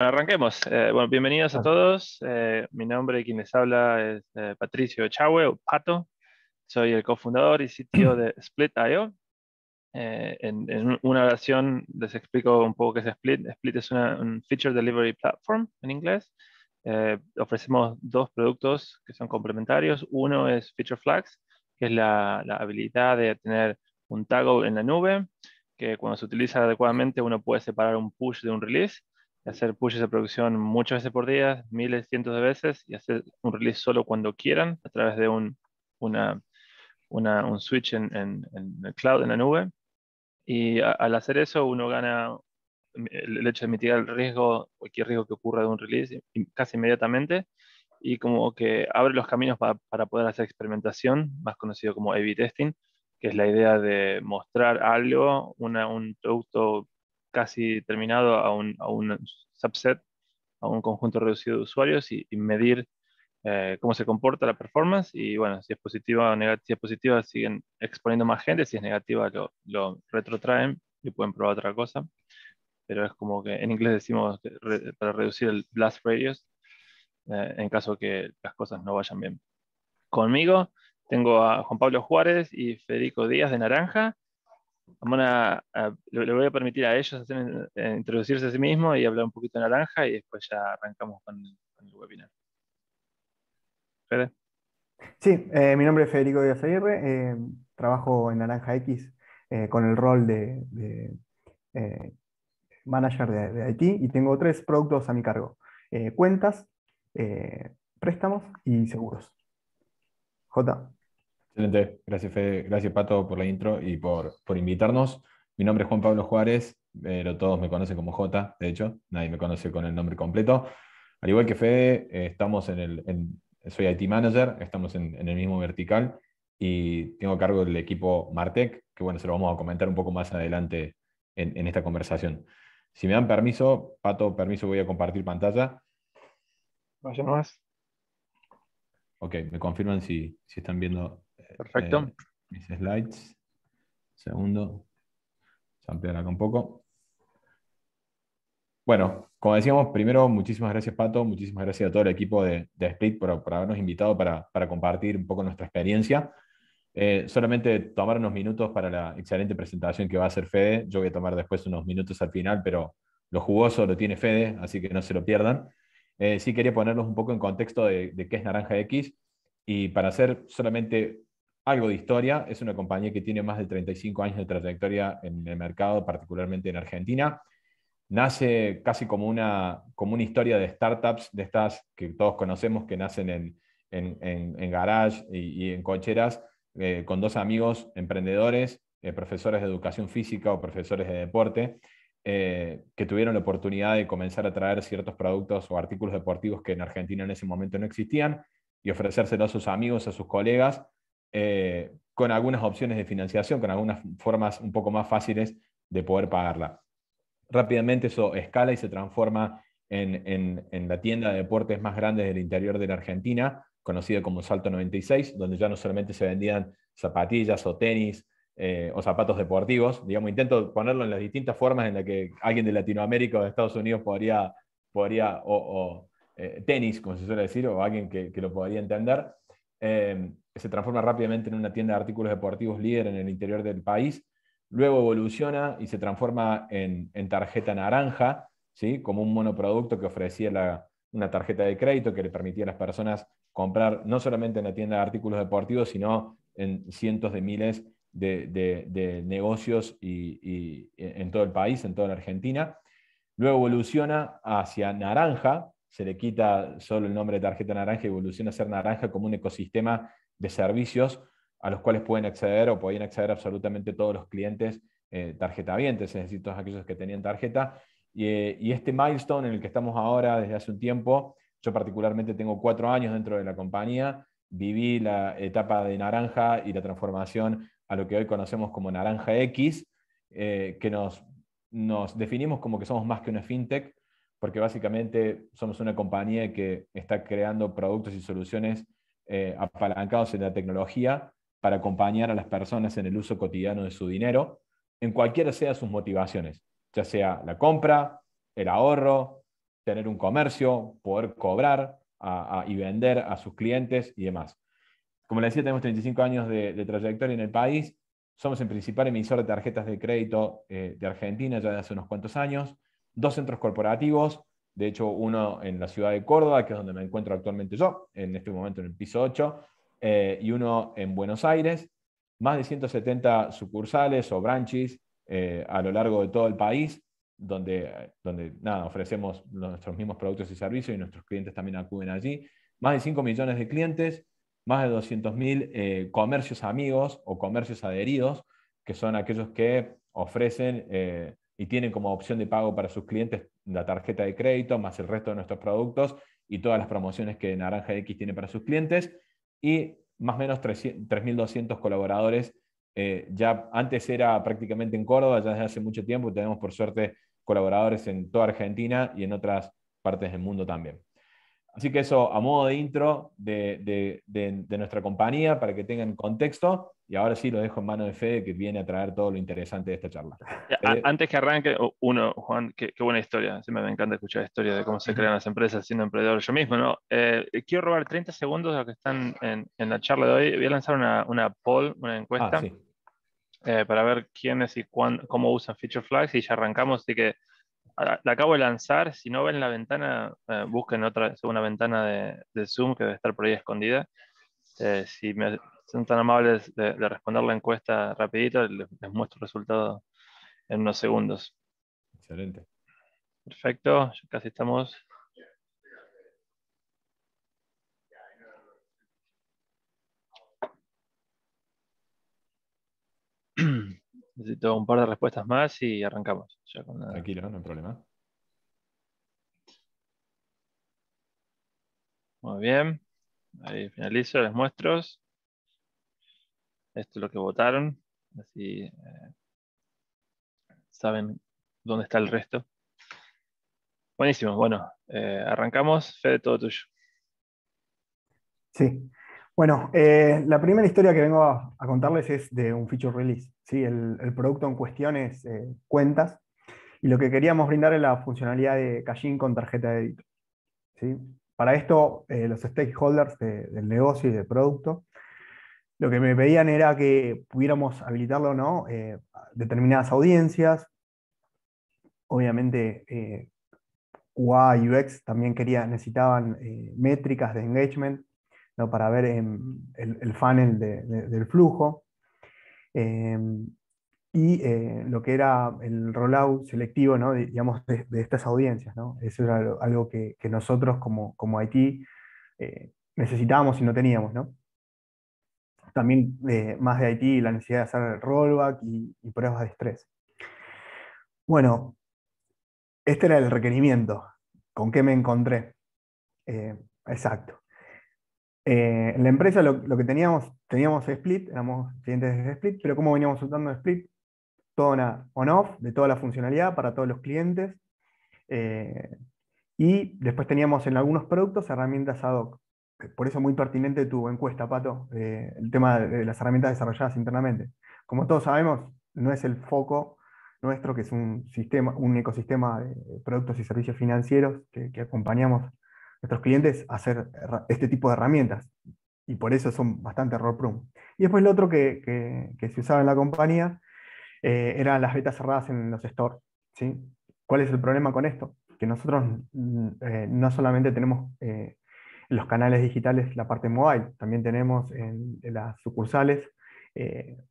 arranquemos. Eh, bueno, bienvenidos a ah. todos. Eh, mi nombre, y quien les habla, es eh, Patricio Chahue, o Pato. Soy el cofundador y sitio de Split.io. En, una oración les explico un poco qué es Split. Split es una, un Feature Delivery Platform en inglés. ofrecemos dos productos que son complementarios. Uno es Feature Flags, que es la, la habilidad de tener un toggle en la nube, que cuando se utiliza adecuadamente uno puede separar un push de un release hacer pushes de producción muchas veces por día, miles, cientos de veces, y hacer un release solo cuando quieran a través de un, una, un switch en, en, el cloud, en la nube. Y al hacer eso, uno gana mm, el, hecho de mitigar el riesgo, cualquier riesgo que ocurra de un release, casi inmediatamente, y como que abre los caminos para, poder hacer experimentación, más conocido como A-B testing, que es la idea de mostrar algo, un producto casi terminado a un, subset, a un conjunto reducido de usuarios y, medir eh, cómo se comporta la performance y bueno, si es positiva o negativa, si es positiva siguen exponiendo más gente, si es negativa lo, retrotraen y pueden probar otra cosa, pero es como que en inglés decimos para reducir el blast radius eh, en caso que las cosas no vayan bien. Conmigo tengo a Juan Pablo Juárez y Federico Díaz de Naranja le, voy a permitir a ellos eh, introducirse a sí mismos y hablar un poquito de Naranja y después ya arrancamos con, el webinar. Fede. Sí, eh, mi nombre es Federico Díaz Aguirre, eh, trabajo en Naranja X con el rol de, manager de, de, IT y tengo tres productos a mi cargo, cuentas, préstamos y seguros. J. Excelente. Gracias, Fede. Gracias, Pato, por la intro y por, por invitarnos. Mi nombre es Juan Pablo Juárez, pero todos me conocen como J, de hecho, nadie me conoce con el nombre completo. Al igual que Fede, eh, estamos en el, soy IT Manager, estamos en, el mismo vertical y tengo a cargo del equipo Martech, que bueno, se lo vamos a comentar un poco más adelante en, esta conversación. Si me dan permiso, Pato, permiso, voy a compartir pantalla. Vaya nomás. Ok, me confirman si, si están viendo Perfecto. mis eh, slides. Segundo. Se un poco. Bueno, como decíamos, primero, muchísimas gracias, Pato. Muchísimas gracias a todo el equipo de, Split por, por, habernos invitado para, compartir un poco nuestra experiencia. Eh, solamente tomar unos minutos para la excelente presentación que va a hacer Fede. Yo voy a tomar después unos minutos al final, pero lo jugoso lo tiene Fede, así que no se lo pierdan. Eh, sí quería ponerlos un poco en contexto de, de qué es Naranja X y para hacer solamente algo de historia. Es una compañía que tiene más de 35 años de trayectoria en el mercado, particularmente en Argentina. Nace casi como una, historia de startups, de estas que todos conocemos, que nacen en, en, garage y, en cocheras, eh, con dos amigos emprendedores, eh, profesores de educación física o profesores de deporte. Eh, que tuvieron la oportunidad de comenzar a traer ciertos productos o artículos deportivos que en Argentina en ese momento no existían y ofrecérselo a sus amigos, a sus colegas, eh, con algunas opciones de financiación, con algunas formas un poco más fáciles de poder pagarla. Rápidamente eso escala y se transforma en, en, la tienda de deportes más grande del interior de la Argentina, conocida como Salto 96, donde ya no solamente se vendían zapatillas o tenis, eh, o zapatos deportivos. Digamos, intento ponerlo en las distintas formas en las que alguien de Latinoamérica o de Estados Unidos podría, podría o, o eh, tenis, como se suele decir, o alguien que, que lo podría entender. Eh, se transforma rápidamente en una tienda de artículos deportivos líder en el interior del país. Luego evoluciona y se transforma en, tarjeta naranja, ¿sí? como un monoproducto que ofrecía una tarjeta de crédito que le permitía a las personas comprar no solamente en la tienda de artículos deportivos, sino en cientos de miles de, negocios y, en todo el país, en toda la Argentina. Luego evoluciona hacia naranja, se le quita solo el nombre de tarjeta naranja y evoluciona a ser naranja como un ecosistema de servicios a los cuales pueden acceder o podían acceder absolutamente todos los clientes eh, tarjeta. tarjetavientes, es decir, todos aquellos que tenían tarjeta. Eh, y, este milestone en el que estamos ahora desde hace un tiempo, yo particularmente tengo cuatro años dentro de la compañía, viví la etapa de naranja y la transformación a lo que hoy conocemos como naranja X, eh, que nos, nos definimos como que somos más que una fintech, porque básicamente somos una compañía que está creando productos y soluciones eh, apalancados en la tecnología para acompañar a las personas en el uso cotidiano de su dinero, en cualquiera sea sus motivaciones, ya sea la compra, el ahorro, tener un comercio, poder cobrar y vender a sus clientes y demás. Como les decía, tenemos 35 años de, trayectoria en el país, somos el principal emisor de tarjetas de crédito eh, de Argentina ya de hace unos cuantos años, dos centros corporativos, de hecho, uno en la ciudad de Córdoba, que es donde me encuentro actualmente yo, en este momento en el piso 8, eh, y uno en Buenos Aires. Más de 170 sucursales o branches eh, a lo largo de todo el país, donde, donde nada, ofrecemos nuestros mismos productos y servicios y nuestros clientes también acuden allí. Más de 5 millones de clientes, más de 200.000 eh, comercios amigos o comercios adheridos, que son aquellos que ofrecen y tienen como opción de pago para sus clientes la tarjeta de crédito, más el resto de nuestros productos y todas las promociones que Naranja X tiene para sus clientes. Y más o menos 3.200 colaboradores. Eh, ya antes era prácticamente en Córdoba, ya desde hace mucho tiempo tenemos por suerte colaboradores en toda Argentina y en otras partes del mundo también. Así que eso a modo de intro de, de, nuestra compañía para que tengan contexto. Y ahora sí lo dejo en mano de Fede que viene a traer todo lo interesante de esta charla. Antes que arranque, uno, Juan, qué, buena historia. siempre me encanta escuchar historias de cómo se crean las empresas siendo emprendedor yo mismo. ¿no? Eh, quiero robar 30 segundos a los que están en, en, la charla de hoy. Voy a lanzar una, una poll, una encuesta, ah, eh, para ver quiénes y cómo usan Feature Flags. Y ya arrancamos, así que Ah, la acabo de lanzar. Si no ven la ventana, eh, busquen otra segunda ventana de, Zoom que debe estar por ahí escondida. Eh, si me, son tan amables de, responder la encuesta rapidito, les, muestro el resultado en unos segundos. Excelente. Perfecto, ya casi estamos. Necesito un par de respuestas más y arrancamos. Tranquilo, no hay problema. Muy bien. Ahí finalizo, les muestro. Esto es lo que votaron. Así eh, saben dónde está el resto. Buenísimo. Bueno, eh, arrancamos. Fede, todo tuyo. Sí. Bueno, eh, la primera historia que vengo a, contarles es de un feature release. ¿sí? El, producto en cuestión es eh, cuentas y lo que queríamos brindar es la funcionalidad de cash-in con tarjeta de débito. ¿sí? Para esto, eh, los stakeholders del negocio y del producto lo que me pedían era que pudiéramos habilitarlo ¿no? a determinadas audiencias. Obviamente, QA y UX también quería, necesitaban métricas de engagement para ver el, el, funnel del flujo. Em, y eh, lo que era el rollout selectivo digamos, de, estas audiencias. Eso era algo, que, nosotros como, como IT eh, necesitábamos y no teníamos. También eh, más de IT, la necesidad de hacer rollback y, pruebas de estrés. Bueno, este era el requerimiento. ¿Con qué me encontré? exacto. Eh, en la empresa lo, que teníamos, teníamos Split, éramos clientes de Split, pero cómo veníamos usando Split, toda una on-off de toda la funcionalidad para todos los clientes. Eh, y después teníamos en algunos productos herramientas ad hoc. Eh, por eso muy pertinente tu encuesta, Pato, el tema de las herramientas desarrolladas internamente. Como todos sabemos, no es el foco nuestro, que es un, sistema, un ecosistema de productos y servicios financieros que acompañamos nuestros clientes hacer este tipo de herramientas. Y por eso son bastante error prone. Y después lo otro que, se usaba en la compañía eh, eran las betas cerradas en los stores. ¿sí? ¿Cuál es el problema con esto? Que nosotros mm, eh, no solamente tenemos eh, los canales digitales, la parte mobile, también tenemos en, las sucursales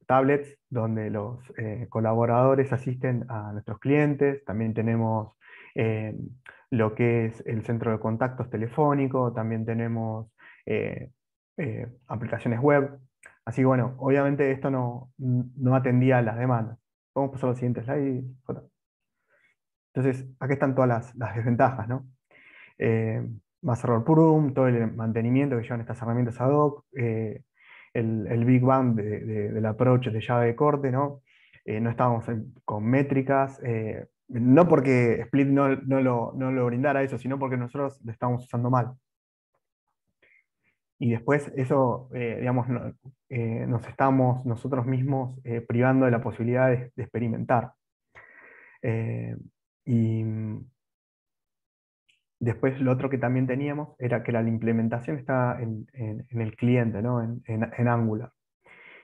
tablets donde los colaboradores asisten a nuestros clientes, también tenemos eh, lo que es el centro de contactos telefónico, también tenemos eh, eh, aplicaciones web. Así que bueno, obviamente esto no, atendía a las demandas. Vamos a pasar al siguiente slide, Entonces, aquí están todas las, desventajas, ¿no? más error room todo el mantenimiento que llevan estas herramientas ad hoc, el, Big Bang de, del approach de llave de corte, ¿no? no estábamos con métricas, no porque Split no, lo, no lo brindara eso, sino porque nosotros lo estábamos usando mal. Y después eso, eh, digamos, eh, nos estamos nosotros mismos eh, privando de la posibilidad de, experimentar. y después lo otro que también teníamos era que la implementación está en, el cliente, ¿no? en, Angular.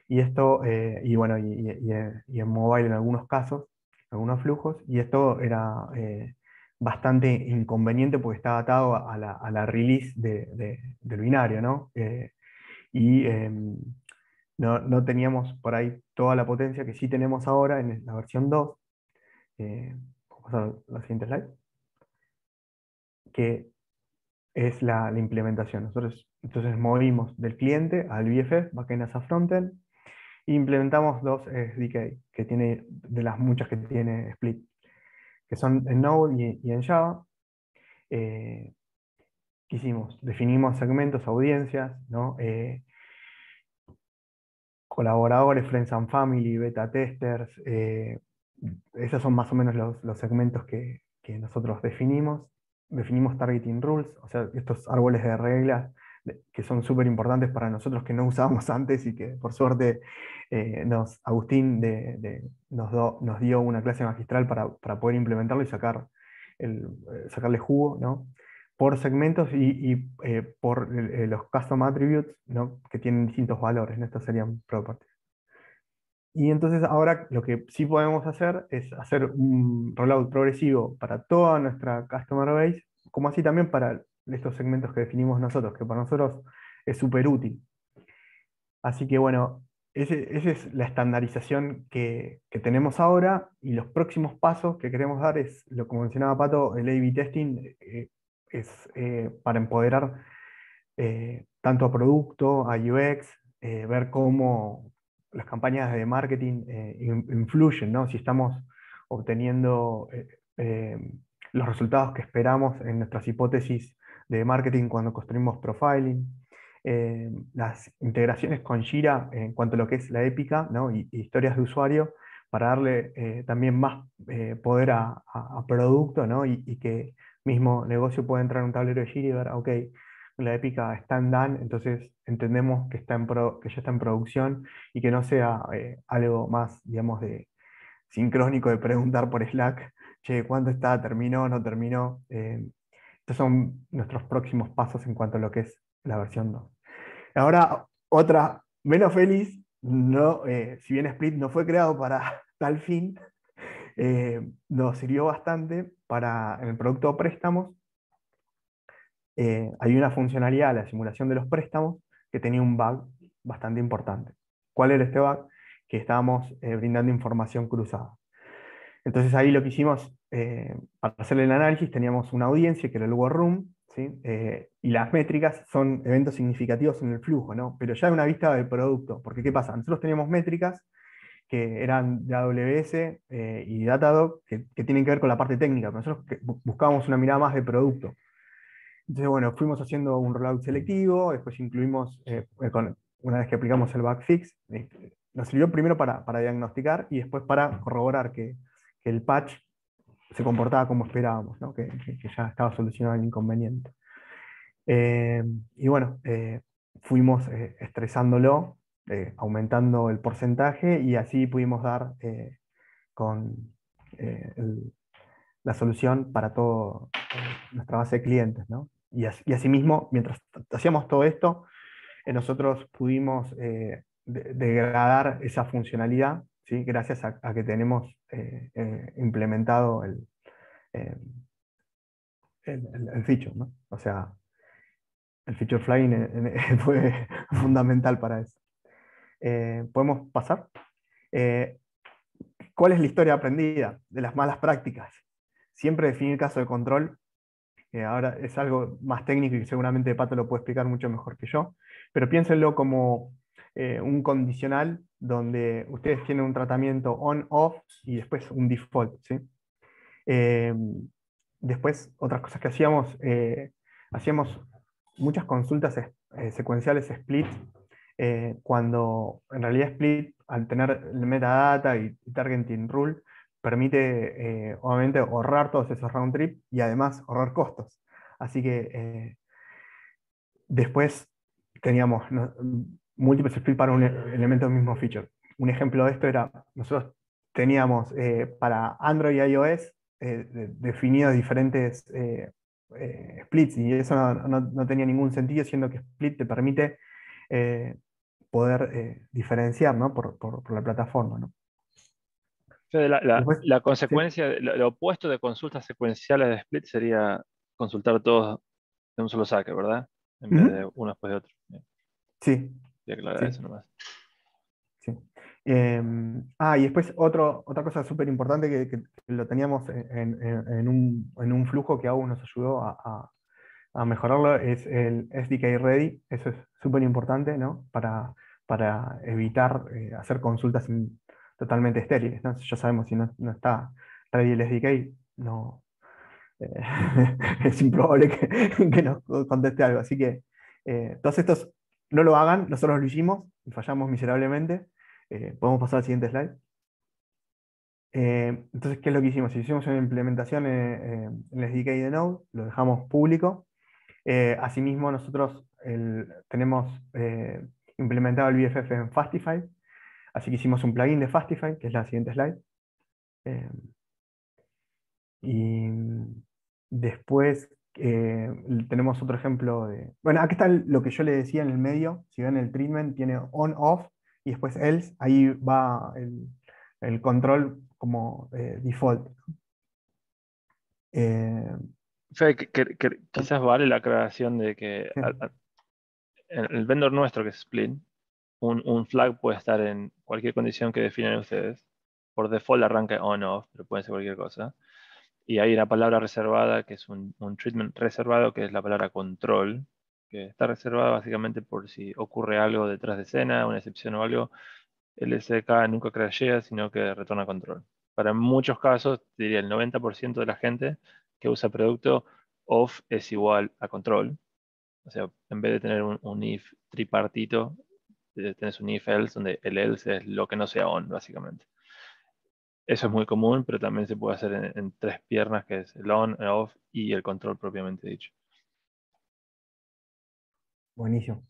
Y esto, y bueno, y en mobile en algunos casos, algunos flujos, y esto era eh, bastante inconveniente porque estaba atado a la, release de, del binario, ¿no? Eh, y em, no, teníamos por ahí toda la potencia que sí tenemos ahora en la versión 2. Eh, vamos a la siguiente slide. Que es la, implementación. Nosotros entonces movimos del cliente al BFF, backend a frontend, implementamos dos SDK eh, que tiene, de las muchas que tiene Split, que son en Node y, en Java. Eh, ¿qué hicimos? Definimos segmentos, audiencias, eh, colaboradores, friends and family, beta testers. esos son más o menos los, segmentos que, que nosotros definimos definimos targeting rules, o sea, estos árboles de reglas que son súper importantes para nosotros que no usábamos antes y que por suerte eh, nos, Agustín de, de, nos, nos, dio una clase magistral para, poder implementarlo y sacar el, eh, sacarle jugo, ¿no? Por segmentos y, eh, por los custom attributes, ¿no? Que tienen distintos valores, estos serían properties. Y entonces ahora lo que sí podemos hacer es hacer un rollout progresivo para toda nuestra customer base, como así también para de estos segmentos que definimos nosotros, que para nosotros es súper útil. Así que bueno, esa es la estandarización que, tenemos ahora y los próximos pasos que queremos dar es, lo que mencionaba Pato, el A-B testing eh, es eh, para empoderar eh, tanto a producto, a UX, ver cómo las campañas de marketing influyen, si estamos obteniendo los resultados que esperamos en nuestras hipótesis de marketing cuando construimos profiling, eh, las integraciones con Jira en cuanto a lo que es la épica ¿no? y, historias de usuario para darle eh, también más eh, poder a, producto ¿no? y, que mismo negocio pueda entrar en un tablero de Jira y ver, ah, ok, la épica está en DAN, entonces entendemos que, está en que ya está en producción y que no sea algo más, digamos, de sincrónico de preguntar por Slack, che, ¿cuánto está? ¿Terminó? ¿No terminó? Estos son nuestros próximos pasos en cuanto a lo que es la versión 2. Ahora, otra menos feliz, no, eh, si bien Split no fue creado para tal fin, eh, nos sirvió bastante para el producto préstamos. Eh, hay una funcionalidad, la simulación de los préstamos, que tenía un bug bastante importante. ¿Cuál era este bug? Que estábamos brindando información cruzada. Entonces ahí lo que hicimos, eh, para hacer el análisis, teníamos una audiencia que era el War Room, eh, y las métricas son eventos significativos en el flujo, pero ya de una vista de producto, porque ¿qué pasa? Nosotros teníamos métricas que eran de AWS eh, y Datadog, que, tienen que ver con la parte técnica, nosotros buscábamos una mirada más de producto. Entonces, bueno, fuimos haciendo un rollout selectivo, después incluimos, una vez que aplicamos el backfix, nos sirvió primero para diagnosticar y después para corroborar que, que el patch se comportaba como esperábamos, que, ya estaba solucionado el inconveniente. Eh, y bueno, eh, fuimos eh, estresándolo, aumentando el porcentaje y así pudimos dar con la solución para toda nuestra base de clientes. Y, asimismo, mientras hacíamos todo esto, nosotros pudimos degradar esa funcionalidad gracias a, que tenemos eh, eh, implementado eh, el, el, feature. O sea, el feature flying e, fue fundamental para eso. ¿Podemos pasar? ¿Cuál es la historia aprendida de las malas prácticas? Siempre definir caso de control. ahora es algo más técnico y seguramente Pato lo puede explicar mucho mejor que yo, pero piénsenlo como eh, un condicional donde ustedes tienen un tratamiento on-off y después un default. Em, después, otras cosas que hacíamos, eh, hacíamos muchas consultas eh, secuenciales split, cuando en realidad split, al tener el metadata y targeting rule, permite obviamente ahorrar todos esos round trip y además ahorrar costos. Así que después teníamos múltiples splits para un elemento del mismo feature. Un ejemplo de esto era, nosotros teníamos eh, para Android y iOS eh, definidos diferentes eh, splits y eso no, tenía ningún sentido, siendo que split te permite poder diferenciar por, la plataforma. La, consecuencia, lo, opuesto de consultas secuenciales de split sería consultar todos de un solo saque, ¿verdad? En vez de uno después de otro. Sí, aclarar eso nomás. Em, ah, y después otra cosa súper importante que, lo teníamos en, un, flujo que aún nos ayudó a, mejorarlo es el SDK Ready. Eso es súper importante ¿no? para, para evitar eh, hacer consultas totalmente estériles. Ya sabemos si no, está ready el SDK, no, eh, es improbable que, que, nos conteste algo. Así que eh, todos estos no lo hagan, nosotros lo hicimos y fallamos miserablemente. Eh, podemos pasar al siguiente slide. Eh, entonces, ¿qué es lo que hicimos? Hicimos una implementación eh, en, el SDK de Node, lo dejamos público. asimismo, nosotros tenemos implementado el BFF en Fastify, así que hicimos un plugin de Fastify, que es la siguiente slide. y después eh, tenemos otro ejemplo de. Bueno, aquí está lo que yo le decía en el medio. Si ven el treatment, tiene on-off y después else. Ahí va el, control como eh, default. Eh, quizás vale la aclaración de que el vendor nuestro, que es Splint, un, un, flag puede estar en cualquier condición que definan ustedes. Por default arranca on-off, pero puede ser cualquier cosa. Y hay una palabra reservada que es un, treatment reservado, que es la palabra control, que está reservada básicamente por si ocurre algo detrás de escena, una excepción o algo, el SDK nunca crashea, sino que retorna control. Para muchos casos, diría el 90% de la gente que usa producto, off es igual a control. O sea, en vez de tener un, if tripartito, eh, tienes un if else, donde el else es lo que no sea on, básicamente. Eso es muy común, pero también se puede hacer en, tres piernas, que es el on, el off y el control propiamente dicho. Buenísimo.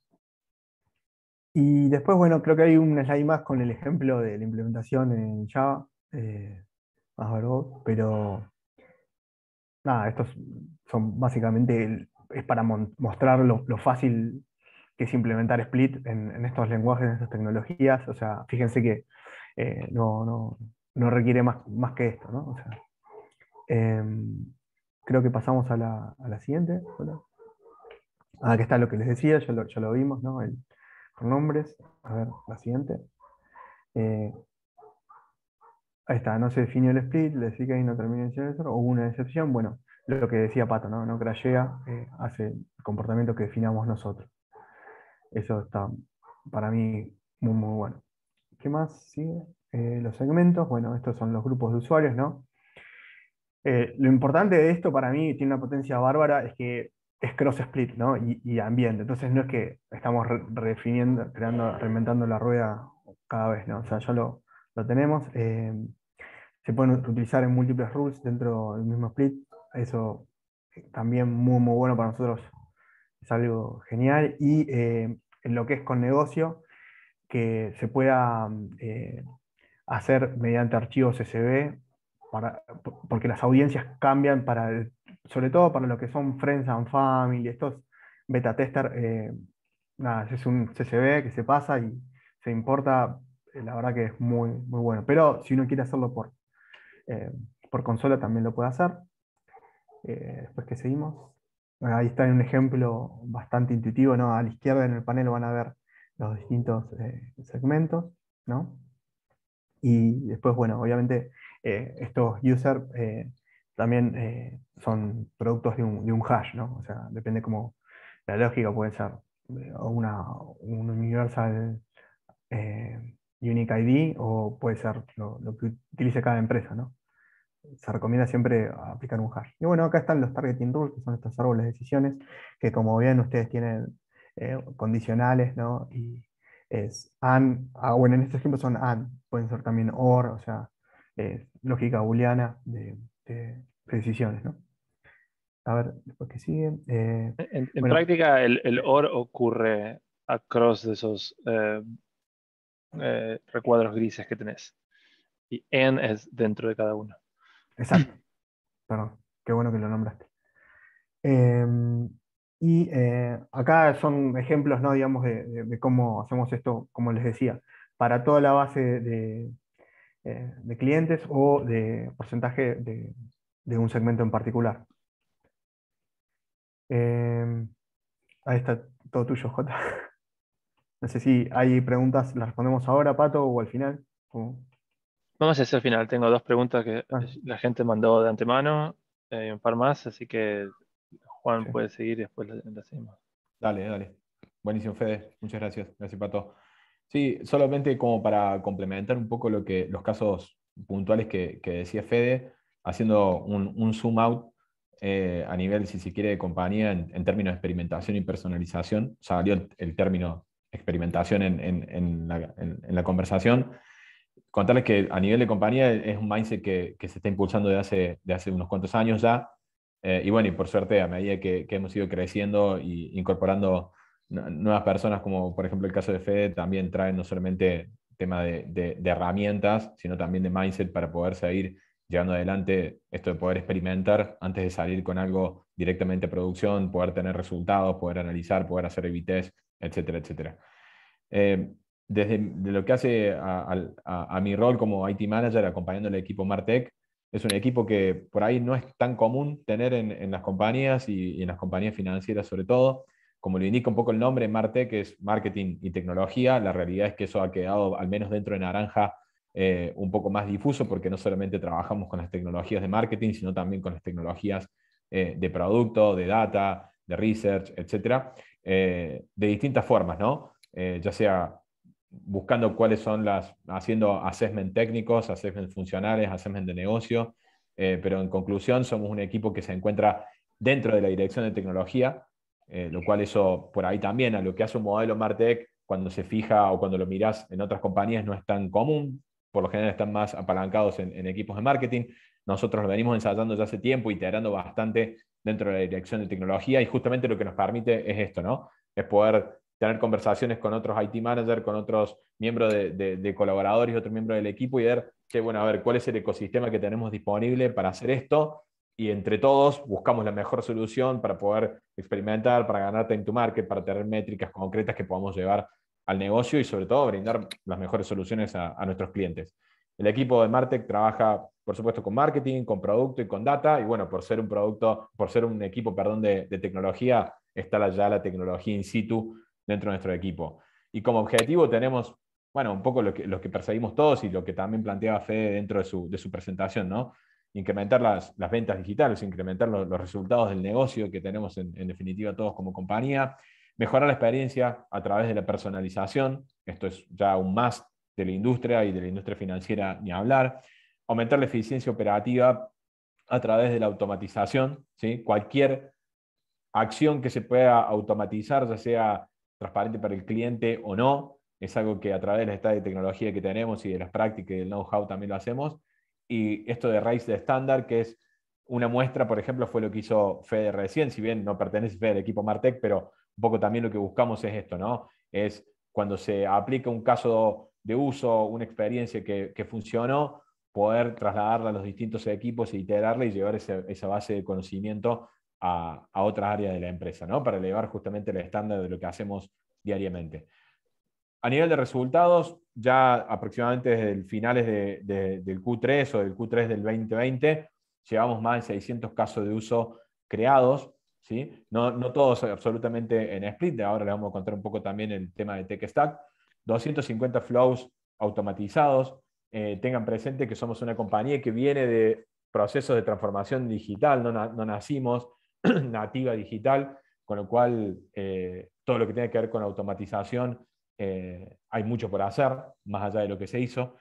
Y después, bueno, creo que hay un slide más con el ejemplo de la implementación en Java, eh, más pero nada, estos son básicamente, es para mostrar lo, fácil que es implementar Split en, estos lenguajes, en estas tecnologías. O sea, fíjense que eh, no, no requiere más, más que esto, ¿no? Em, creo que pasamos a la, siguiente. Ah, aquí está lo que les decía, ya lo, vimos, ¿no? El, nombres A ver, la siguiente. Eh, ahí está, no se definió el split, le decía que ahí no termina el sensor, o una excepción. Bueno, lo que decía Pato, ¿no? No crashea, eh, hace el comportamiento que definamos nosotros. Eso está para mí muy, muy bueno. ¿Qué más sigue? Eh, los segmentos, bueno, estos son los grupos de usuarios, ¿no? Eh, lo importante de esto para mí, tiene una potencia bárbara, es que es cross-split ¿no? Y, ambiente. Entonces no es que estamos creando, reinventando la rueda cada vez, ¿no? O sea, ya lo, tenemos. Eh, se pueden utilizar en múltiples rules dentro del mismo split. Eso también muy, muy bueno para nosotros. Es algo genial. Y en lo que es con negocio, que se pueda hacer mediante archivos CSV, para, porque las audiencias cambian para, sobre todo para lo que son Friends and Family, estos beta tester, eh, nada, es un CSV que se pasa y se importa, eh, la verdad que es muy, muy bueno. Pero si uno quiere hacerlo por, eh, por consola también lo puede hacer. después que seguimos. Ahí está un ejemplo bastante intuitivo, ¿no? A la izquierda en el panel van a ver los distintos segmentos, ¿no? Y después, bueno, obviamente eh, estos user eh, también eh, son productos de un, hash, ¿no? O sea, depende como la lógica puede ser un universal unique ID o puede ser lo, que utilice cada empresa, ¿no? Se recomienda siempre aplicar un hash. Y bueno, acá están los targeting rules, que son estos árboles de decisiones, que como bien ustedes tienen condicionales, ¿no? es and, ah, bueno, en este ejemplo son and, pueden ser también or, o sea, lógica booleana de, precisiones, ¿no? A ver, después que siguen... Eh, en, práctica, el, OR ocurre across de esos eh, eh, recuadros grises que tenés. Y and es dentro de cada uno. Exacto. Perdón, qué bueno que lo nombraste. Em, y eh, acá son ejemplos, ¿no? digamos, de, cómo hacemos esto, como les decía, para toda la base de, eh, clientes o de porcentaje de, un segmento en particular. Em, ahí está todo tuyo, J No sé si hay preguntas, las respondemos ahora, Pato, o al final. Vamos a hacer al final. Tengo dos preguntas que ah. la gente mandó de antemano, en eh, un par más, así que Juan puede seguir después la, la Dale, dale. Buenísimo, Fede. Muchas gracias. Gracias, Pato. Sí, solamente como para complementar un poco lo que, los casos puntuales que, decía Fede, haciendo un, zoom out eh, a nivel, si se quiere, de compañía en, términos de experimentación y personalización. Salió el, término experimentación en, la, conversación. Contarles que a nivel de compañía es un mindset que, se está impulsando hace, de hace unos cuantos años ya eh, y bueno, y por suerte, a medida que, hemos ido creciendo e incorporando nuevas personas, como por ejemplo el caso de Fede, también traen no solamente tema de, herramientas, sino también de mindset para poder seguir llevando adelante esto de poder experimentar antes de salir con algo directamente a producción, poder tener resultados, poder analizar, poder hacer evites, etcétera, etcétera. Eh, desde de lo que hace a, a, mi rol como IT manager acompañando al equipo Martech, es un equipo que por ahí no es tan común tener en, las compañías y, en las compañías financieras sobre todo. Como le indica un poco el nombre, Marte, que es marketing y tecnología, la realidad es que eso ha quedado, al menos dentro de Naranja, eh, un poco más difuso porque no solamente trabajamos con las tecnologías de marketing, sino también con las tecnologías eh, de producto, de data, de research, etcétera, eh, de distintas formas, ¿no? ya sea buscando cuáles son las, haciendo assessment técnicos, assessment funcionales, assessment de negocio, eh, pero en conclusión somos un equipo que se encuentra dentro de la dirección de tecnología, eh, lo cual eso por ahí también a lo que hace un modelo Martech cuando se fija o cuando lo mirás en otras compañías no es tan común, por lo general están más apalancados en, equipos de marketing. Nosotros lo venimos ensayando ya hace tiempo, integrando bastante dentro de la dirección de tecnología y justamente lo que nos permite es esto, ¿no? Es poder tener conversaciones con otros IT managers, con otros miembros de, colaboradores, otros miembros del equipo y ver bueno, a ver, cuál es el ecosistema que tenemos disponible para hacer esto y entre todos buscamos la mejor solución para poder experimentar, para ganar time to market, para tener métricas concretas que podamos llevar al negocio y sobre todo brindar las mejores soluciones a, nuestros clientes. El equipo de Martech trabaja, por supuesto, con marketing, con producto y con data. Y bueno, por ser un producto, por ser un equipo, perdón, de, tecnología, está ya la tecnología in situ dentro de nuestro equipo. Y como objetivo tenemos, bueno, un poco lo que, que perseguimos todos y lo que también planteaba Fede dentro de su, presentación, ¿no? Incrementar las, ventas digitales, incrementar los resultados del negocio que tenemos en, en definitiva todos como compañía, mejorar la experiencia a través de la personalización, esto es ya aún más de la industria y de la industria financiera ni hablar, aumentar la eficiencia operativa a través de la automatización, ¿sí? cualquier acción que se pueda automatizar, ya sea transparente para el cliente o no. Es algo que a través de la de tecnología que tenemos y de las prácticas y del know-how también lo hacemos. Y esto de raíz de estándar, que es una muestra, por ejemplo, fue lo que hizo Fede recién, si bien no pertenece Fede al equipo Martech, pero un poco también lo que buscamos es esto, ¿no? Es cuando se aplica un caso de uso, una experiencia que, funcionó, poder trasladarla a los distintos equipos e iterarla y llevar esa, esa base de conocimiento a, a otras áreas de la empresa, ¿no? Para elevar justamente el estándar de lo que hacemos diariamente. A nivel de resultados, ya aproximadamente desde finales del Q3 o del Q3 del 2020, llevamos más de 600 casos de uso creados, ¿sí? No, todos absolutamente en split, ahora les vamos a contar un poco también el tema de Tech Stack, 250 flows automatizados, eh, tengan presente que somos una compañía que viene de procesos de transformación digital, no nacimos nativa digital, con lo cual eh, todo lo que tiene que ver con automatización eh, hay mucho por hacer, más allá de lo que se hizo.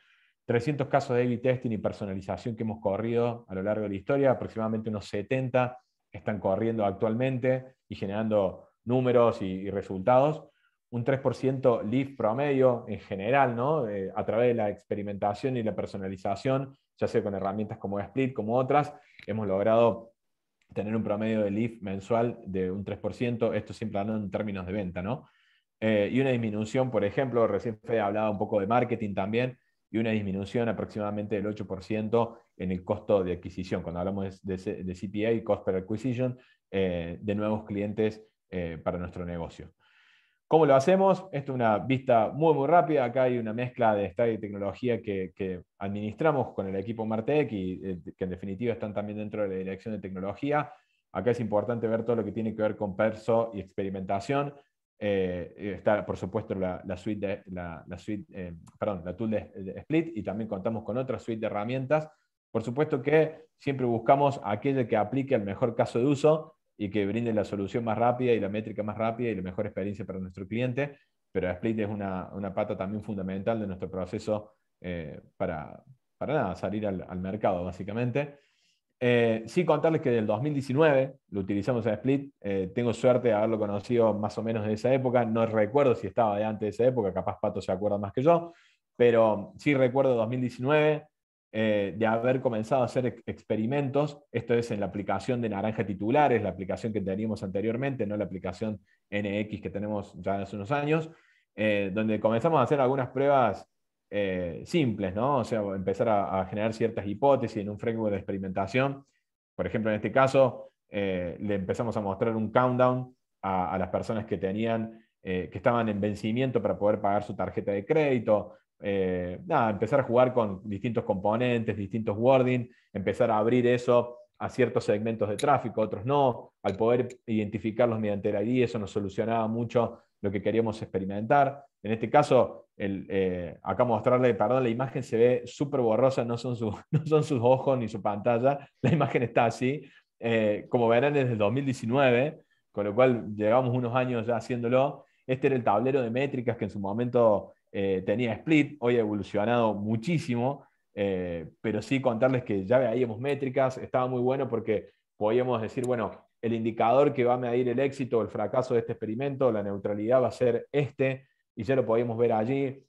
300 casos de A-B testing y personalización que hemos corrido a lo largo de la historia, aproximadamente unos 70 están corriendo actualmente y generando números y, resultados. Un 3% lift promedio en general, ¿no? Eh, a través de la experimentación y la personalización, ya sea con herramientas como Split, como otras, hemos logrado tener un promedio de lift mensual de un 3%, esto siempre hablando en términos de venta, ¿no? Eh, y una disminución, por ejemplo, recién hablaba un poco de marketing también, y una disminución aproximadamente del 8% en el costo de adquisición. Cuando hablamos de, CPA, Cost Per Acquisition, eh, de nuevos clientes eh, para nuestro negocio. ¿Cómo lo hacemos? Esto es una vista muy, muy rápida. Acá hay una mezcla de estadio y tecnología que, administramos con el equipo Martech y eh, que en definitiva están también dentro de la dirección de tecnología. Acá es importante ver todo lo que tiene que ver con perso y experimentación. Eh, eh, está, por supuesto, la, suite, de, la, suite perdón, la tool de, Split y también contamos con otra suite de herramientas. Por supuesto que siempre buscamos aquello que aplique el mejor caso de uso y que brinde la solución más rápida y la métrica más rápida y la mejor experiencia para nuestro cliente, pero Split es una, una pata también fundamental de nuestro proceso eh, para, para salir al, al mercado básicamente. Eh, sí contarles que del 2019 lo utilizamos a Split, eh, tengo suerte de haberlo conocido más o menos de esa época, no recuerdo si estaba de antes de esa época, capaz Pato se acuerda más que yo, pero sí recuerdo 2019, eh, de haber comenzado a hacer experimentos, esto es en la aplicación de Naranja Titulares, la aplicación que teníamos anteriormente, no la aplicación NX que tenemos ya hace unos años, eh, donde comenzamos a hacer algunas pruebas eh, simples, ¿no? O sea, empezar a, generar ciertas hipótesis en un framework de experimentación. Por ejemplo, en este caso, le empezamos a mostrar un countdown a, las personas que tenían que estaban en vencimiento para poder pagar su tarjeta de crédito, eh, empezar a jugar con distintos componentes, distintos wording, empezar a abrir eso a ciertos segmentos de tráfico, otros no, al poder identificarlos mediante la ID, eso nos solucionaba mucho lo que queríamos experimentar. En este caso, eh, acá mostrarle, perdón, la imagen se ve súper borrosa, no son, son sus ojos ni su pantalla, la imagen está así, eh, como verán desde 2019, con lo cual llevamos unos años ya haciéndolo. Este era el tablero de métricas que en su momento eh, tenía Split, hoy ha evolucionado muchísimo, eh, pero sí contarles que ya veíamos métricas, estaba muy bueno porque podíamos decir, bueno, el indicador que va a medir el éxito o el fracaso de este experimento, la neutralidad va a ser este, y ya lo podíamos ver allí,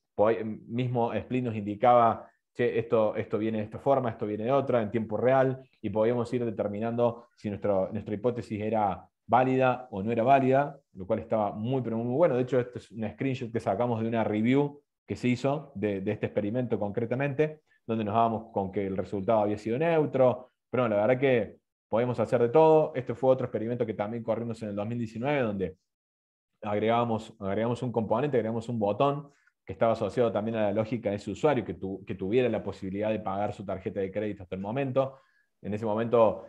mismo Split nos indicaba, che, esto, esto viene de esta forma, esto viene de otra, en tiempo real, y podíamos ir determinando si nuestra hipótesis era válida o no era válida, lo cual estaba muy, pero muy bueno. De hecho, esto es un screenshot que sacamos de una review que se hizo de, este experimento concretamente, donde nos dábamos con que el resultado había sido neutro, pero la verdad que podemos hacer de todo. Este fue otro experimento que también corrimos en el 2019, donde agregamos, un componente, agregamos un botón que estaba asociado también a la lógica de ese usuario, que, que tuviera la posibilidad de pagar su tarjeta de crédito hasta el momento. En ese momento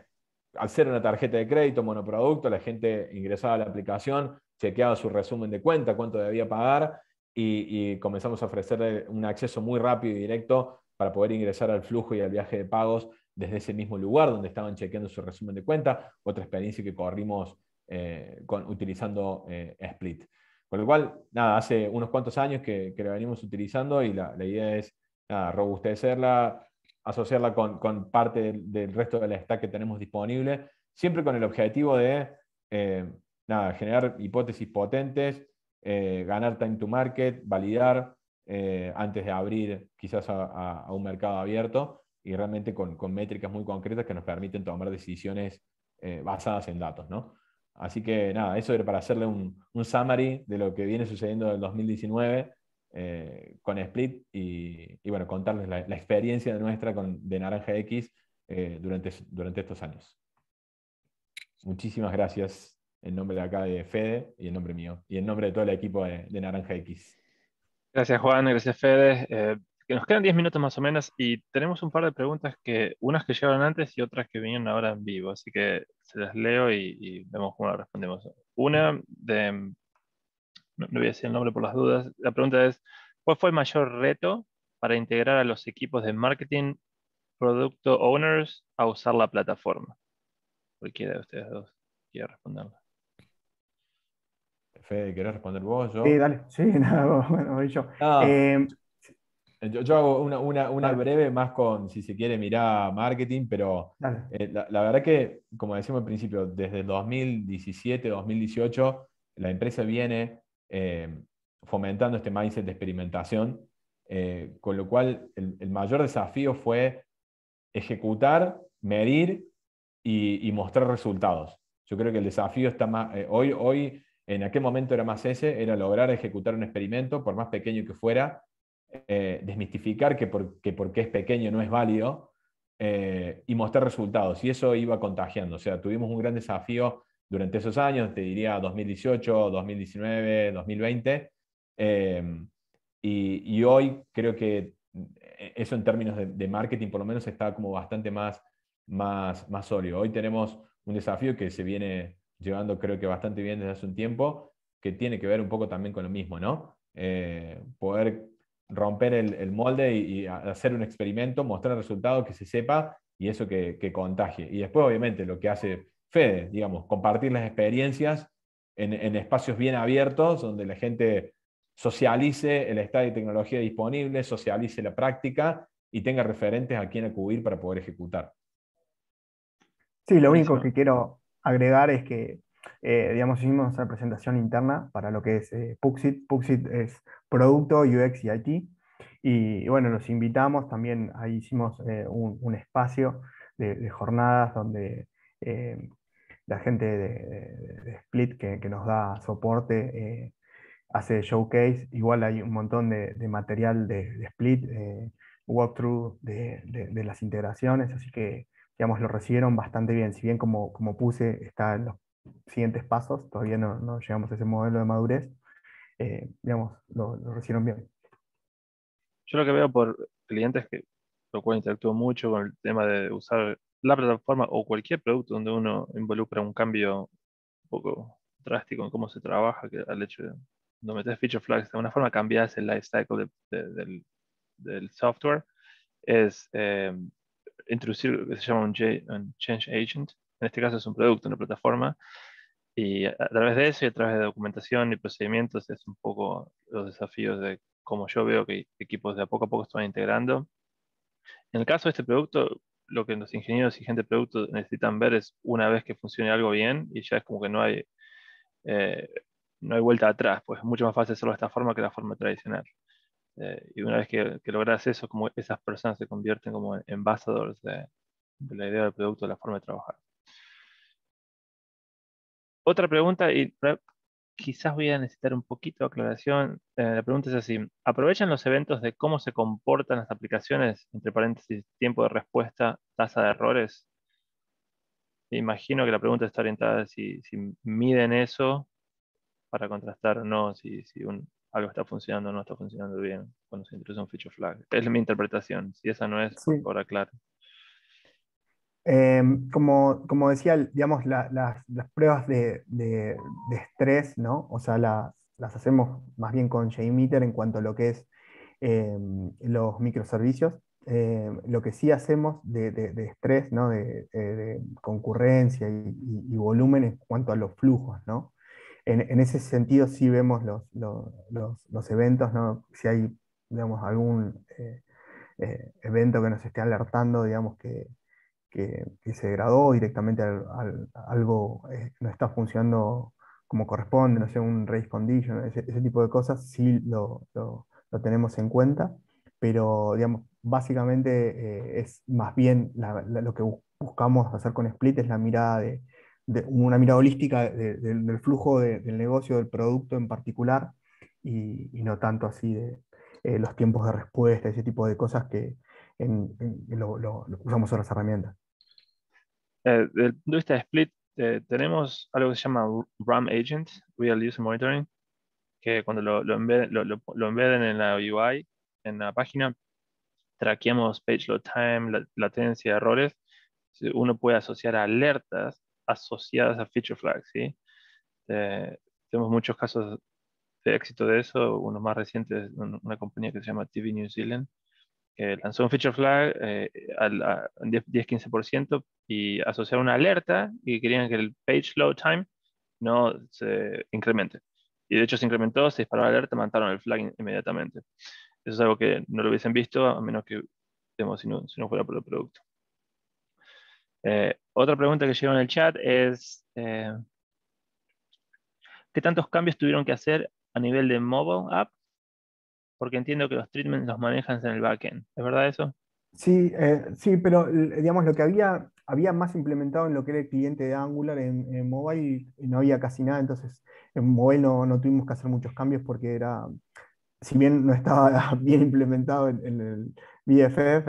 al ser una tarjeta de crédito monoproducto, la gente ingresaba a la aplicación, chequeaba su resumen de cuenta, cuánto debía pagar, y, comenzamos a ofrecerle un acceso muy rápido y directo para poder ingresar al flujo y al viaje de pagos desde ese mismo lugar donde estaban chequeando su resumen de cuenta, otra experiencia que corrimos eh, utilizando eh, Split. Con lo cual, nada, hace unos cuantos años que, la venimos utilizando y la, la idea es nada, robustecerla, asociarla con, con parte del, resto del stack que tenemos disponible, siempre con el objetivo de eh, nada, generar hipótesis potentes, eh, ganar time to market, validar eh, antes de abrir quizás a, un mercado abierto y realmente con, con, métricas muy concretas que nos permiten tomar decisiones basadas en datos. ¿no? Así que nada, eso era para hacerle un, un, summary de lo que viene sucediendo del 2019 eh, con Split y, bueno, contarles la, la experiencia nuestra con, de Naranja X eh, durante, durante estos años. Muchísimas gracias en nombre de acá de Fede y en nombre mío y en nombre de todo el equipo de, Naranja X. Gracias Juan, gracias Fede. Eh, que nos quedan 10 minutos más o menos y tenemos un par de preguntas que unas que llegaron antes y otras que vinieron ahora en vivo, así que se las leo y, y vemos cómo las respondemos. Una de no, voy a decir el nombre por las dudas, la pregunta es, ¿cuál fue el mayor reto para integrar a los equipos de marketing, producto owners a usar la plataforma? Cualquiera de ustedes dos quiere responderla. Fede, ¿querés responder vos? Yo? Sí, dale. Sí, nada, bueno, ah. eh, eh, yo. yo, hago una, breve más con, si se quiere, mirar marketing, pero eh, la, verdad que, como decimos al principio, desde el 2017, 2018, la empresa viene eh, fomentando este mindset de experimentación, eh, con lo cual el, mayor desafío fue ejecutar, medir y, mostrar resultados. Yo creo que el desafío está más, eh, hoy, hoy, en aquel momento era más ese, era lograr ejecutar un experimento, por más pequeño que fuera, desmistificar que, que, porque es pequeño no es válido y mostrar resultados. Y eso iba contagiando. O sea, tuvimos un gran desafío durante esos años, te diría 2018, 2019, 2020. y, hoy creo que eh, eso en términos de, marketing por lo menos está como bastante más, más, más sólido. Hoy tenemos un desafío que se viene llevando creo que bastante bien desde hace un tiempo, que tiene que ver un poco también con lo mismo, ¿no? Eh, poder romper el, molde y, hacer un experimento, mostrar resultados que se sepa y eso que, que contagie. Y después obviamente lo que hace Fede, digamos, compartir las experiencias en, espacios bien abiertos, donde la gente socialice el estado de tecnología disponible, socialice la práctica y tenga referentes a quien acudir para poder ejecutar. Sí, lo único que quiero agregar es que, eh, digamos, hicimos una presentación interna para lo que es eh, Puxit. Puxit es Producto, UX y IT. Y bueno, los invitamos, también ahí hicimos eh, un, espacio de jornadas donde la gente de, Split que, nos da soporte, eh, hace showcase, igual hay un montón de, material de, Split, eh, walkthrough de, las integraciones, así que digamos, lo recibieron bastante bien, si bien como, como puse está en los siguientes pasos, todavía no, llegamos a ese modelo de madurez, eh, digamos, lo, lo, recibieron bien. Yo lo que veo por clientes que lo cual interactúo mucho con el tema de usar la plataforma o cualquier producto donde uno involucra un cambio un poco drástico en cómo se trabaja, que al hecho de no meter feature flags, de alguna forma cambias el lifecycle de, del, software, es eh, introducir lo que se llama un, change agent. En este caso es un producto, una plataforma. Y a través de eso y a través de documentación y procedimientos es un poco los desafíos de cómo yo veo que equipos de a poco a poco están integrando. En el caso de este producto, lo que los ingenieros y gente de producto necesitan ver es una vez que funcione algo bien y ya es como que no hay, eh, no hay vuelta atrás, pues es mucho más fácil hacerlo de esta forma que la forma tradicional. Eh, y una vez que, logras eso, como esas personas se convierten como embajadores de, de la idea del producto, de la forma de trabajar. Otra pregunta, y quizás voy a necesitar un poquito de aclaración. Eh, la pregunta es así, ¿aprovechan los eventos de cómo se comportan las aplicaciones, entre paréntesis, tiempo de respuesta, tasa de errores? Imagino que la pregunta está orientada a si, miden eso para contrastar, o no, si, algo está funcionando o no está funcionando bien cuando se introduce un feature flag. Es mi interpretación, si esa no es, por ahora claro. Em, como, decía, digamos, las, pruebas de, estrés, ¿no? O sea, las, hacemos más bien con JMeter en cuanto a lo que es em, los microservicios. Em, lo que sí hacemos de, estrés, eh, de, concurrencia y, volumen en cuanto a los flujos. ¿no? En, ese sentido sí vemos los, eventos, si hay digamos, algún eh, eh, evento que nos esté alertando digamos, que, que, se degradó directamente al, algo eh, no está funcionando como corresponde, no sé, un race condition, ese, tipo de cosas, sí lo, tenemos en cuenta, pero digamos, básicamente eh, es más bien lo que buscamos hacer con Split es la mirada de, una mirada holística del flujo del negocio, del producto en particular, y, no tanto así de eh, los tiempos de respuesta, ese tipo de cosas que en, en, lo, usamos otras herramientas. Eh, desde el punto de vista de Split, eh, tenemos algo que se llama RAM Agent, Real User Monitoring, que cuando lo, lo, lo, lo en la UI, en la página, traqueamos page load time, latencia, errores. Uno puede asociar alertas asociadas a feature flags. ¿sí? Eh, tenemos muchos casos de éxito de eso, uno más recientes, una compañía que se llama TV New Zealand, que lanzó un feature flag eh, al, 10-15% y asociaron una alerta y querían que el page load time no se incremente. Y de hecho se incrementó, se disparó la alerta, mataron el flag inmediatamente. Eso es algo que no lo hubiesen visto, a menos que si, no, fuera por el producto. Eh, otra pregunta que llegó en el chat es, eh, ¿qué tantos cambios tuvieron que hacer a nivel de mobile app porque entiendo que los treatments los manejan en el backend. ¿Es verdad eso? Sí, eh, sí, pero eh, digamos lo que había, había más implementado en lo que era el cliente de Angular en, mobile no había casi nada, entonces en mobile no, tuvimos que hacer muchos cambios porque era, si bien no estaba bien implementado en, el BFF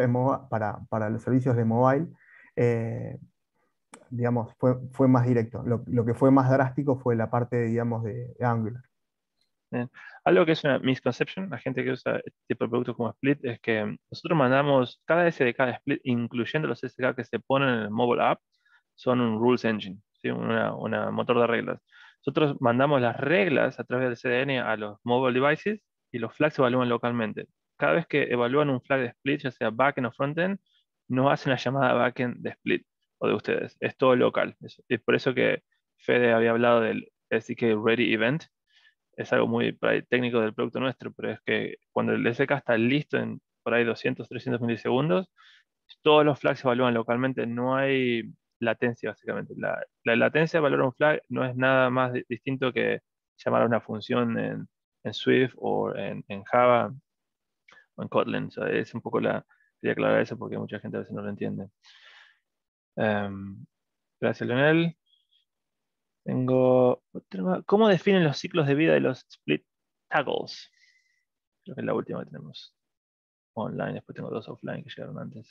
para, los servicios de mobile, eh, digamos, fue, fue, más directo. Lo, que fue más drástico fue la parte, digamos, de Angular algo que es una misconception, la gente que usa este tipo de productos como Split, es que nosotros mandamos cada SDK de Split, incluyendo los SDK que se ponen en el mobile app, son un rules engine, ¿sí? una, motor de reglas. Nosotros mandamos las reglas a través del CDN a los mobile devices y los flags se evalúan localmente. Cada vez que evalúan un flag de Split, ya sea backend o frontend, no hacen la llamada backend de Split o de ustedes. Es todo local. Es, es por eso que Fede había hablado del SDK Ready Event, es algo muy técnico del producto nuestro, pero es que cuando el SDK está listo en por ahí 200, 300 milisegundos, todos los flags se evalúan localmente, no hay latencia básicamente. La, latencia de valorar un flag no es nada más distinto que llamar a una función en, Swift o en, Java o en Kotlin. es un poco la, quería aclarar eso porque mucha gente a veces no lo entiende. Em, gracias, Leonel. Tengo ¿Cómo definen los ciclos de vida de los split tackles? Creo que es la última que tenemos online. Después tengo dos offline que llegaron antes.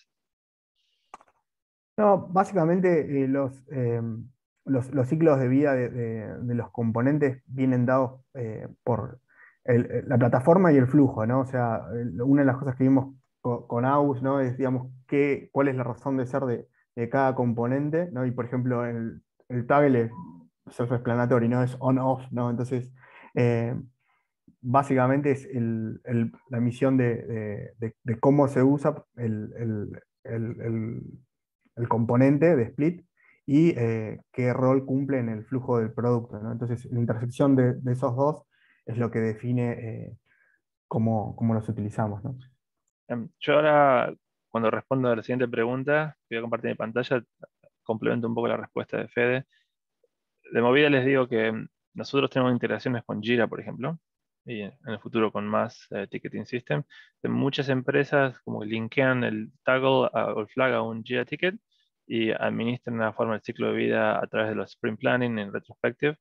No, básicamente eh, em, los, los, ciclos de vida de, los componentes vienen dados eh, por la plataforma y el flujo, ¿no? O sea, una de las cosas que vimos con, AUS, ¿no? Es, qué, cuál es la razón de ser de, cada componente, ¿no? Y por ejemplo, el, el es self-explanatory, ¿no? Es on-off, ¿no? Entonces, eh, básicamente es la misión de, cómo se usa el, componente de split y eh, qué rol cumple en el flujo del producto. Entonces, la intersección de, esos dos es lo que define eh, cómo, los utilizamos. Em, yo ahora, cuando respondo a la siguiente pregunta, voy a compartir mi pantalla, complemento un poco la respuesta de Fede de movida les digo que mm, nosotros tenemos integraciones con Jira, por ejemplo, y en el futuro con más eh, ticketing system. De muchas empresas como que linkean el toggle o el flag a un Jira ticket y administran una forma el ciclo de vida a través de los sprint planning en retrospective.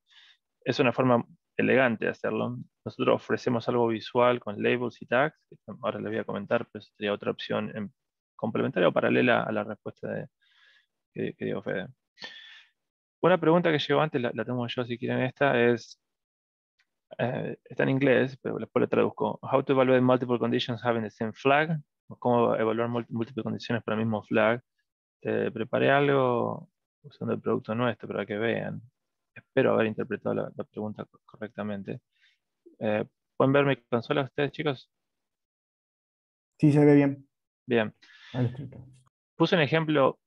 Es una forma elegante de hacerlo. Nosotros ofrecemos algo visual con labels y tags. ahora les voy a comentar, pero sería otra opción en, complementaria o paralela a la respuesta de, que, que Fede. Una pregunta que llegó antes, la, tengo yo si quieren esta, es, eh, está en inglés, pero después la traduzco. How to evaluate multiple conditions having the same flag. Cómo evaluar múltiples condiciones para el mismo flag. preparé algo usando el producto nuestro para que vean. Espero haber interpretado la, pregunta correctamente. Eh, ¿Pueden ver mi consola ustedes, chicos? Sí, se ve bien. Bien. Puse un ejemplo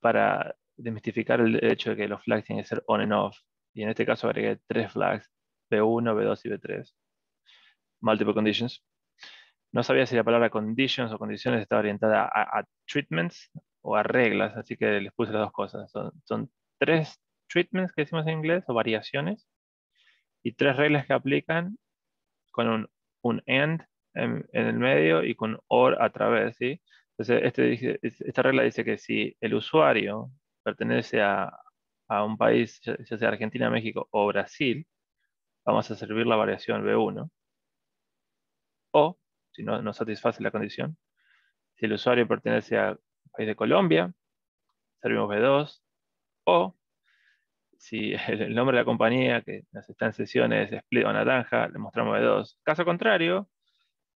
para desmistificar el hecho de que los flags tienen que ser on and off. Y en este caso agregué tres flags, B1, B2 y B3. Multiple conditions. No sabía si la palabra conditions o condiciones estaba orientada a, treatments o a reglas, así que les puse las dos cosas. Son, tres treatments que decimos en inglés, o variaciones, y tres reglas que aplican con un, un and en, el medio y con or a través, ¿sí? Entonces, este esta regla dice que si el usuario pertenece a, un país, ya sea Argentina, México o Brasil, vamos a servir la variación B1. O, si no, nos satisface la condición, si el usuario pertenece a país de Colombia, servimos B2. O, si el nombre de la compañía que nos está en sesiones es Split o Naranja, le mostramos B2. Caso contrario,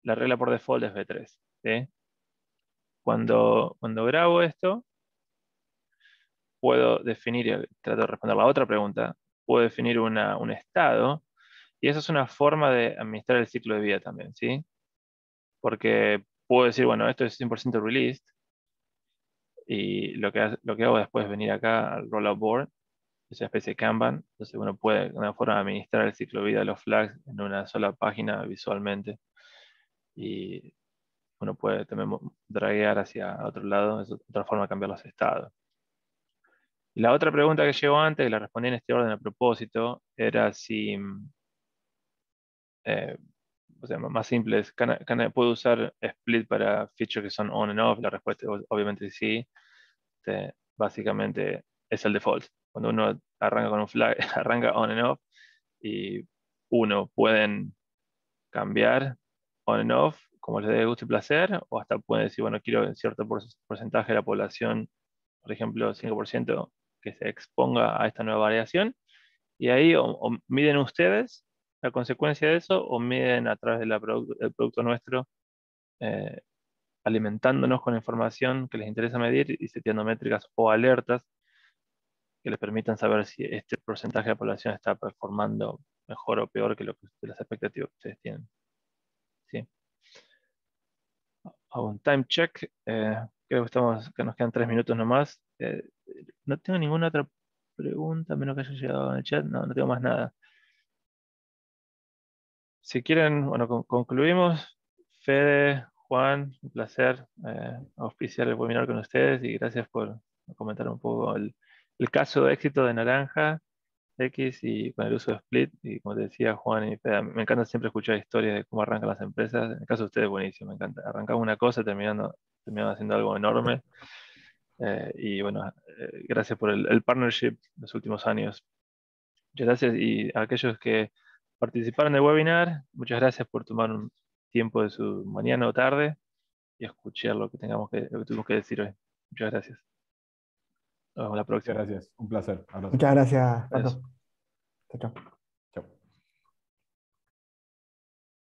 la regla por default es B3. Cuando, cuando grabo esto, puedo definir, eh, trato de responder la otra pregunta, puedo definir un estado, y eso es una forma de administrar el ciclo de vida también, ¿sí? Porque puedo decir, bueno, esto es 100% released, y lo que, lo que hago después es venir acá al rollout board, esa especie de Kanban, entonces uno puede, de una forma, de administrar el ciclo de vida de los flags en una sola página visualmente, y uno puede también draguear hacia otro lado, es otra forma de cambiar los estados la otra pregunta que llegó antes, que la respondí en este orden a propósito, era si, mm, eh, más simple, es, ¿puedo usar split para features que son on and off? La respuesta es obviamente sí. Este, básicamente es el default. Cuando uno arranca con un flag, arranca on and off y uno pueden cambiar on and off como les dé gusto y placer, o hasta puede decir, bueno, quiero en cierto porcentaje de la población, por ejemplo, 5%, que se exponga a esta nueva variación. Y ahí o, miden ustedes la consecuencia de eso o miden a través del producto nuestro eh, alimentándonos con información que les interesa medir y seteando métricas o alertas que les permitan saber si este porcentaje de población está performando mejor o peor que, lo que las expectativas que ustedes tienen. ¿Sí? Hago un time check. Eh, creo que nos quedan tres minutos nomás. Eh, no tengo ninguna otra pregunta, menos que haya llegado en el chat. No, no tengo más nada. Si quieren, bueno, concluimos. Fede, Juan, un placer eh, auspiciar el webinar con ustedes y gracias por comentar un poco el, caso de éxito de Naranja X y con el uso de Split. Y como te decía Juan y Fede, me encanta siempre escuchar historias de cómo arrancan las empresas. En el caso de ustedes, buenísimo, me encanta. Arrancamos una cosa terminando, terminando haciendo algo enorme. Eh, y bueno, eh, gracias por el, partnership de los últimos años. Muchas gracias y a aquellos que participaron del webinar, muchas gracias por tomar un tiempo de su mañana o tarde y escuchar lo que, tengamos que, tuvimos que decir hoy. Muchas gracias. Nos vemos la próxima. gracias, un placer. Muchas gracias. hasta